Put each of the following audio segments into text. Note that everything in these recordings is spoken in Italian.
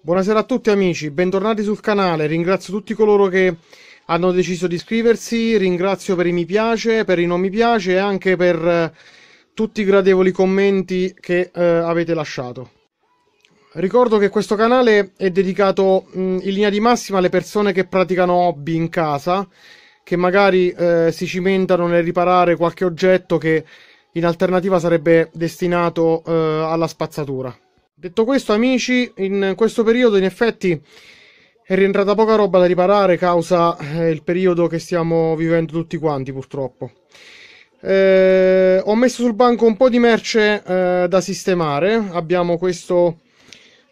Buonasera a tutti amici, bentornati sul canale, ringrazio tutti coloro che hanno deciso di iscriversi, ringrazio per i mi piace, per i non mi piace e anche per eh, tutti i gradevoli commenti che eh, avete lasciato. Ricordo che questo canale è dedicato mh, in linea di massima alle persone che praticano hobby in casa, che magari eh, si cimentano nel riparare qualche oggetto che in alternativa sarebbe destinato eh, alla spazzatura. Detto questo, amici, in questo periodo in effetti è rientrata poca roba da riparare causa eh, il periodo che stiamo vivendo tutti quanti, purtroppo. Eh, ho messo sul banco un po' di merce eh, da sistemare. Abbiamo questo,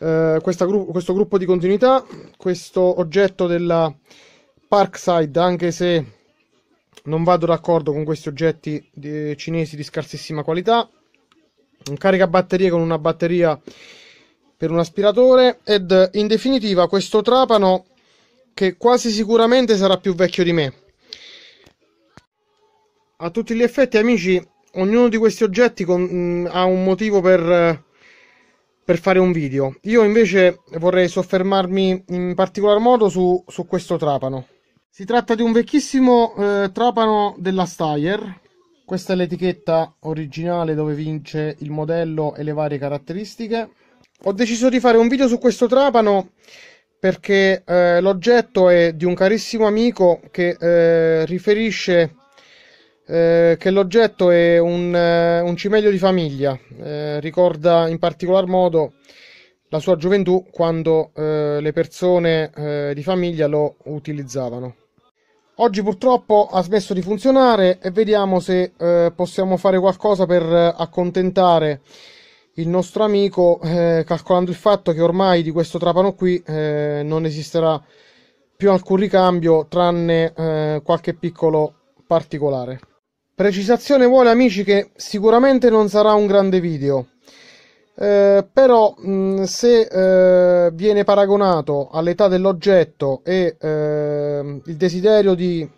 eh, gru- questo gruppo di continuità, questo oggetto della Parkside, anche se non vado d'accordo con questi oggetti di- eh, cinesi di scarsissima qualità un caricabatterie con una batteria per un aspiratore ed in definitiva questo trapano che quasi sicuramente sarà più vecchio di me. A tutti gli effetti amici, ognuno di questi oggetti con, mh, mm, ha un motivo per, per, fare un video. Io invece vorrei soffermarmi in particolar modo su, su questo trapano. Si tratta di un vecchissimo eh, trapano della Steyr questa è l'etichetta originale dove vince il modello e le varie caratteristiche. Ho deciso di fare un video su questo trapano perché eh, l'oggetto è di un carissimo amico che eh, riferisce eh, che l'oggetto è un, eh, un cimelio di famiglia. Eh, ricorda in particolar modo la sua gioventù quando eh, le persone di famiglia lo utilizzavano. Oggi purtroppo ha smesso di funzionare e vediamo se eh, possiamo fare qualcosa per eh, accontentare il nostro amico, eh, calcolando il fatto che ormai di questo trapano qui eh, non esisterà più alcun ricambio tranne eh, qualche piccolo particolare. Precisazione vuole amici che sicuramente non sarà un grande video eh, però mh, se eh, viene paragonato all'età dell'oggetto e eh, il desiderio di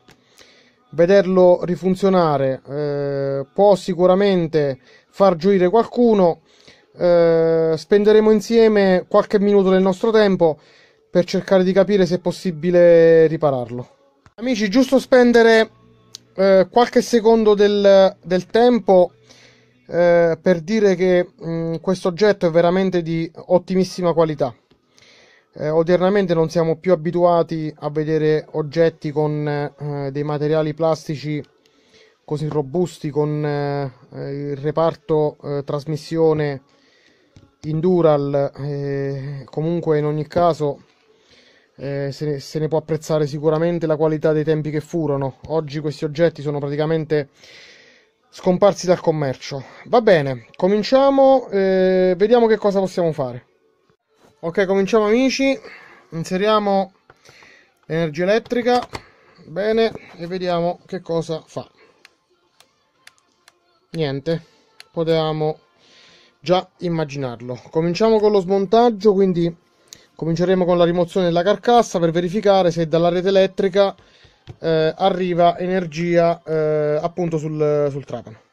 vederlo rifunzionare eh, può sicuramente far gioire qualcuno, eh, spenderemo insieme qualche minuto del nostro tempo per cercare di capire se è possibile ripararlo. Amici, giusto spendere qualche secondo del, del tempo eh, per dire che mm, questo oggetto è veramente di ottimissima qualità. Eh, Odernamente non siamo più abituati a vedere oggetti con eh, dei materiali plastici così robusti, con eh, il reparto eh, trasmissione in Indural. Eh, comunque, in ogni caso, eh, se, ne, se, ne può apprezzare sicuramente la qualità dei tempi che furono. Oggi questi oggetti sono praticamente scomparsi dal commercio. Va bene, cominciamo, eh, vediamo che cosa possiamo fare. Ok, cominciamo amici, inseriamo l'energia elettrica, bene, e vediamo che cosa fa. Niente, potevamo già immaginarlo. Cominciamo con lo smontaggio, quindi cominceremo con la rimozione della carcassa per verificare se dalla rete elettrica eh, arriva energia eh, appunto sul, sul trapano.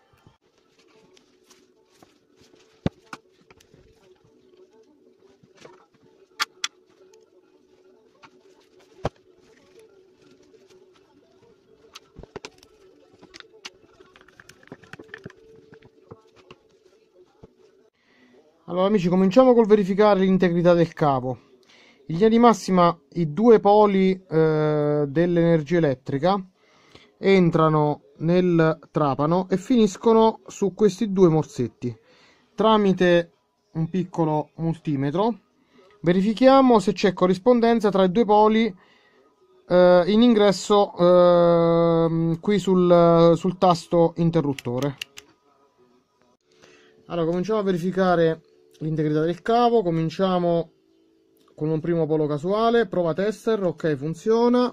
Allora amici cominciamo col verificare l'integrità del cavo in linea di massima i due poli eh, dell'energia elettrica entrano nel trapano e finiscono su questi due morsetti. Tramite un piccolo multimetro verifichiamo se c'è corrispondenza tra i due poli eh, in ingresso eh, qui sul, sul tasto interruttore. Allora cominciamo a verificare l'integrità del cavo, cominciamo con un primo polo casuale, prova tester, ok funziona,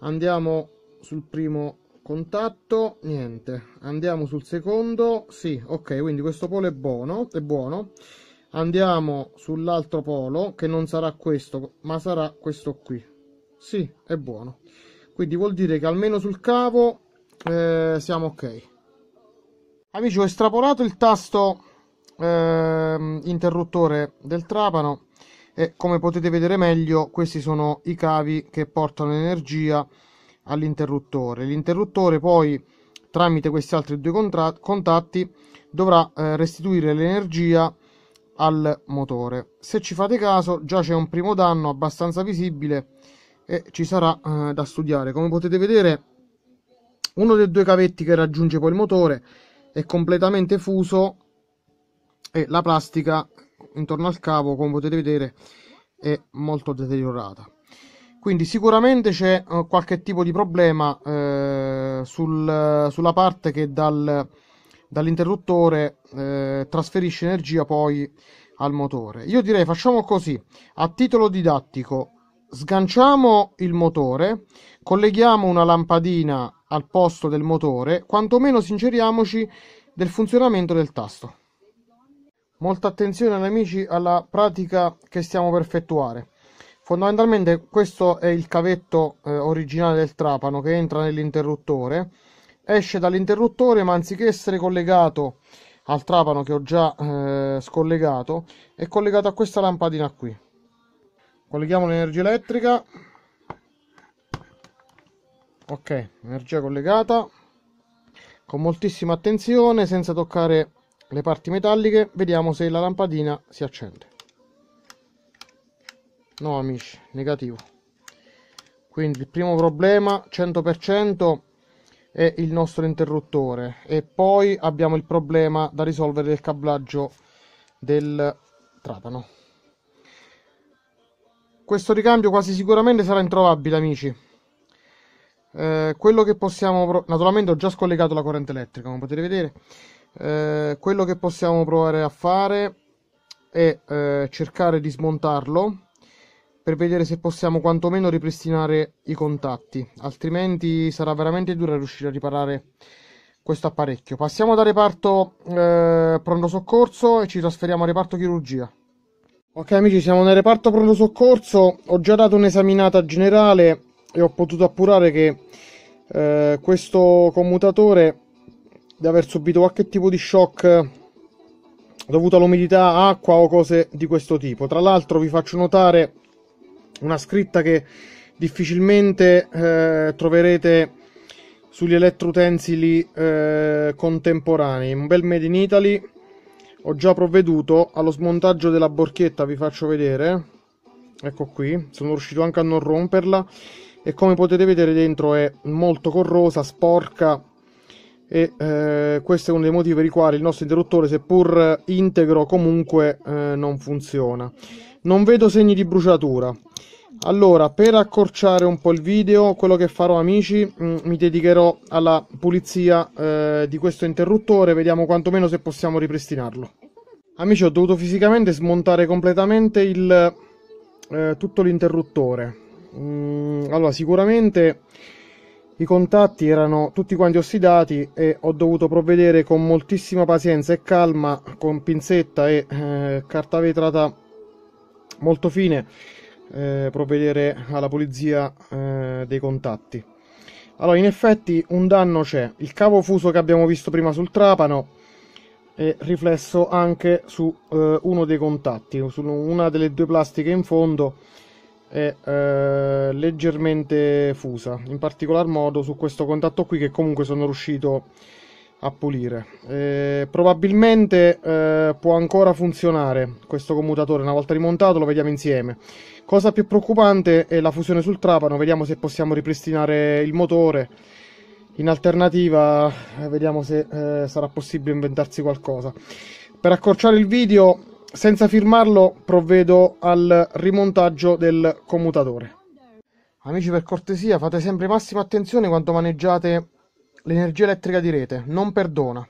andiamo sul primo contatto, niente, andiamo sul secondo, sì, ok, quindi questo polo è buono, è buono, andiamo sull'altro polo, che non sarà questo, ma sarà questo qui, sì, è buono, quindi vuol dire che almeno sul cavo eh, siamo ok. Amici, ho estrapolato il tasto eh, interruttore del trapano, e come potete vedere meglio questi sono i cavi che portano energia all'interruttore l'interruttore poi tramite questi altri due contatti dovrà eh, restituire l'energia al motore se ci fate caso già c'è un primo danno abbastanza visibile e ci sarà eh, da studiare come potete vedere uno dei due cavetti che raggiunge poi il motore è completamente fuso e la plastica intorno al cavo come potete vedere è molto deteriorata quindi sicuramente c'è eh, qualche tipo di problema eh, sul, sulla parte che dal, dall'interruttore eh, trasferisce energia poi al motore io direi facciamo così a titolo didattico sganciamo il motore colleghiamo una lampadina al posto del motore quantomeno sinceriamoci del funzionamento del tasto Molta attenzione amici alla pratica che stiamo per effettuare. Fondamentalmente questo è il cavetto eh, originale del trapano che entra nell'interruttore, esce dall'interruttore ma anziché essere collegato al trapano che ho già eh, scollegato è collegato a questa lampadina qui. Colleghiamo l'energia elettrica. Ok, energia collegata con moltissima attenzione senza toccare le parti metalliche vediamo se la lampadina si accende no amici negativo quindi il primo problema 100% è il nostro interruttore e poi abbiamo il problema da risolvere del cablaggio del trapano questo ricambio quasi sicuramente sarà introvabile amici eh, quello che possiamo naturalmente ho già scollegato la corrente elettrica come potete vedere eh, quello che possiamo provare a fare è eh, cercare di smontarlo per vedere se possiamo quantomeno ripristinare i contatti, altrimenti sarà veramente dura riuscire a riparare questo apparecchio. Passiamo dal reparto eh, pronto soccorso e ci trasferiamo al reparto chirurgia. Ok amici, siamo nel reparto pronto soccorso, ho già dato un'esaminata generale e ho potuto appurare che eh, questo commutatore di aver subito qualche tipo di shock eh, dovuto all'umidità, acqua o cose di questo tipo. Tra l'altro vi faccio notare una scritta che difficilmente eh, troverete sugli elettroutensili eh, contemporanei. Un bel Made in Italy. Ho già provveduto allo smontaggio della borchetta, vi faccio vedere. Ecco qui, sono riuscito anche a non romperla e come potete vedere dentro è molto corrosa, sporca e eh, questo è uno dei motivi per i quali il nostro interruttore seppur integro comunque eh, non funziona non vedo segni di bruciatura allora per accorciare un po' il video quello che farò amici mh, mm, mi dedicherò alla pulizia eh, di questo interruttore vediamo quantomeno se possiamo ripristinarlo amici ho dovuto fisicamente smontare completamente il, eh, tutto l'interruttore mm, allora sicuramente i contatti erano tutti quanti ossidati e ho dovuto provvedere con moltissima pazienza e calma, con pinzetta e eh, carta vetrata molto fine, eh, provvedere alla pulizia eh, dei contatti. Allora, in effetti un danno c'è. Il cavo fuso che abbiamo visto prima sul trapano è riflesso anche su eh, uno dei contatti, su una delle due plastiche in fondo è eh, leggermente fusa, in particolar modo su questo contatto qui che comunque sono riuscito a pulire. Eh, probabilmente eh, può ancora funzionare questo commutatore una volta rimontato, lo vediamo insieme. Cosa più preoccupante è la fusione sul trapano, vediamo se possiamo ripristinare il motore. In alternativa eh, vediamo se eh, sarà possibile inventarsi qualcosa. Per accorciare il video senza firmarlo provvedo al rimontaggio del commutatore. Amici per cortesia fate sempre massima attenzione quando maneggiate l'energia elettrica di rete, non perdona.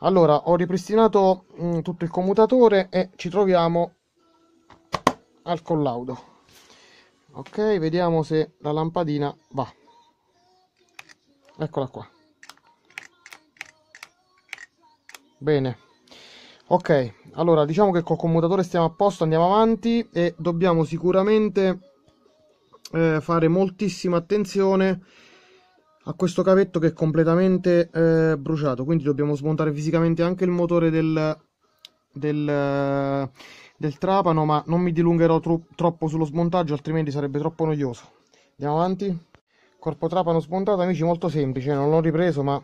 Allora, ho ripristinato mh, mm, tutto il commutatore e ci troviamo al collaudo. Ok, vediamo se la lampadina va. Eccola qua. Bene. Ok, allora diciamo che col commutatore stiamo a posto, andiamo avanti e dobbiamo sicuramente eh, fare moltissima attenzione a questo cavetto che è completamente eh, bruciato, quindi dobbiamo smontare fisicamente anche il motore del, del, del trapano, ma non mi dilungherò tro troppo sullo smontaggio, altrimenti sarebbe troppo noioso. Andiamo avanti. Corpo trapano smontato, amici, molto semplice, non l'ho ripreso, ma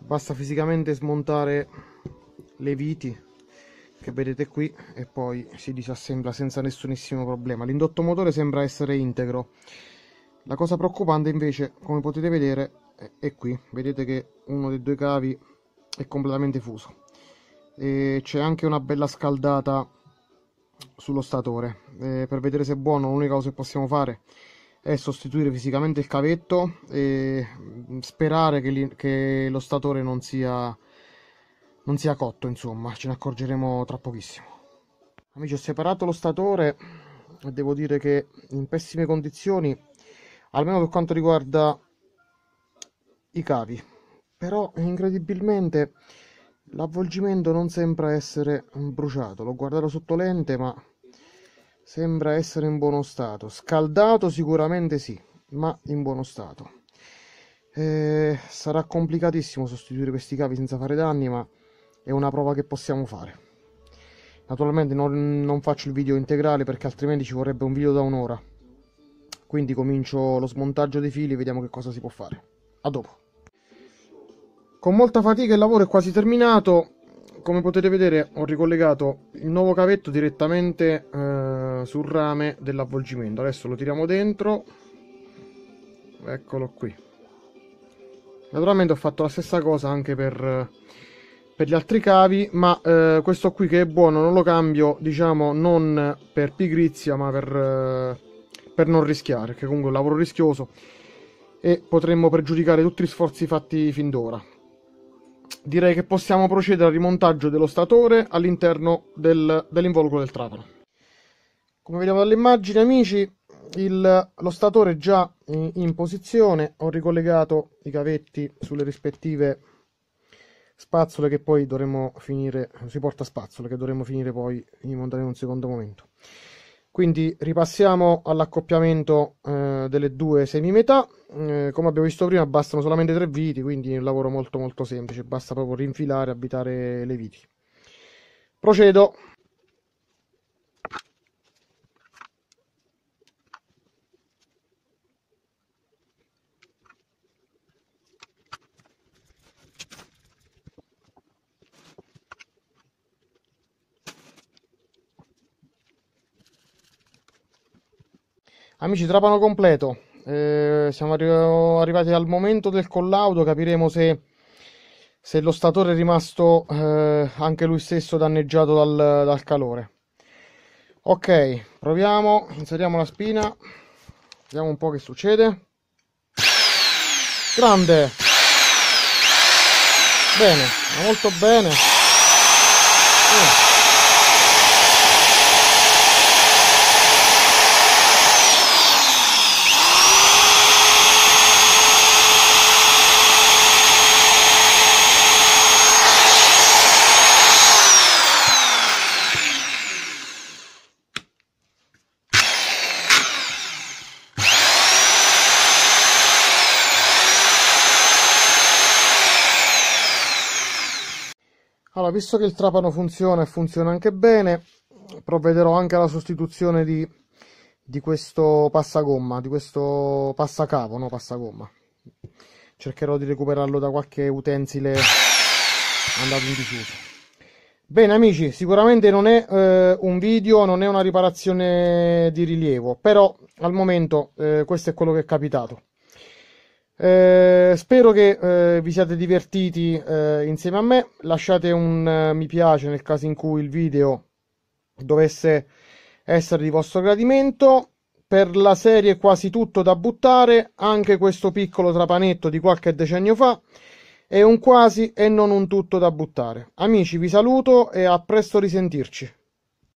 basta fisicamente smontare le viti che vedete qui e poi si disassembla senza nessunissimo problema. L'indotto motore sembra essere integro. La cosa preoccupante invece, come potete vedere, è qui. Vedete che uno dei due cavi è completamente fuso. E c'è anche una bella scaldata sullo statore. E per vedere se è buono l'unica cosa che possiamo fare è sostituire fisicamente il cavetto e sperare che, che lo statore non sia non sia cotto, insomma, ce ne accorgeremo tra pochissimo. Amici, ho separato lo statore e devo dire che in pessime condizioni, almeno per quanto riguarda i cavi. Però incredibilmente l'avvolgimento non sembra essere bruciato. L'ho guardato sotto lente, ma sembra essere in buono stato. Scaldato sicuramente sì, ma in buono stato. Eh, sarà complicatissimo sostituire questi cavi senza fare danni, ma è una prova che possiamo fare. Naturalmente non, non, faccio il video integrale perché altrimenti ci vorrebbe un video da un'ora. Quindi comincio lo smontaggio dei fili e vediamo che cosa si può fare. A dopo. Con molta fatica il lavoro è quasi terminato. Come potete vedere ho ricollegato il nuovo cavetto direttamente eh, sul rame dell'avvolgimento. Adesso lo tiriamo dentro. Eccolo qui. Naturalmente ho fatto la stessa cosa anche per... Eh, per gli altri cavi, ma eh, questo qui che è buono non lo cambio, diciamo, non per pigrizia, ma per, eh, per non rischiare, che comunque è un lavoro rischioso e potremmo pregiudicare tutti gli sforzi fatti fin d'ora. Direi che possiamo procedere al rimontaggio dello statore all'interno del, dell'involucro del trapano. Come vediamo dall'immagine, amici, il, lo statore è già in, in posizione, ho ricollegato i cavetti sulle rispettive spazzole che poi dovremmo finire, sui spazzole che dovremmo finire poi in montare in un secondo momento. Quindi ripassiamo all'accoppiamento eh, delle due semimetà, eh, come abbiamo visto prima bastano solamente tre viti, quindi è un lavoro molto molto semplice, basta proprio rinfilare e abitare le viti. Procedo Amici, trapano completo. Eh, siamo arri- arrivati al momento del collaudo, capiremo se, se lo statore è rimasto eh, anche lui stesso danneggiato dal, dal calore. Ok, proviamo, inseriamo la spina, vediamo un po' che succede. Grande! Bene, molto bene. Eh. Allora, visto che il trapano funziona e funziona anche bene, provvederò anche alla sostituzione di, di questo passagomma, di questo passacavo, no passagomma. Cercherò di recuperarlo da qualche utensile andato in disuso. Bene amici, sicuramente non è eh, un video, non è una riparazione di rilievo, però al momento eh, questo è quello che è capitato. Eh, spero che eh, vi siate divertiti eh, insieme a me. Lasciate un eh, mi piace nel caso in cui il video dovesse essere di vostro gradimento. Per la serie quasi tutto da buttare, anche questo piccolo trapanetto di qualche decennio fa è un quasi e non un tutto da buttare. Amici, vi saluto e a presto risentirci.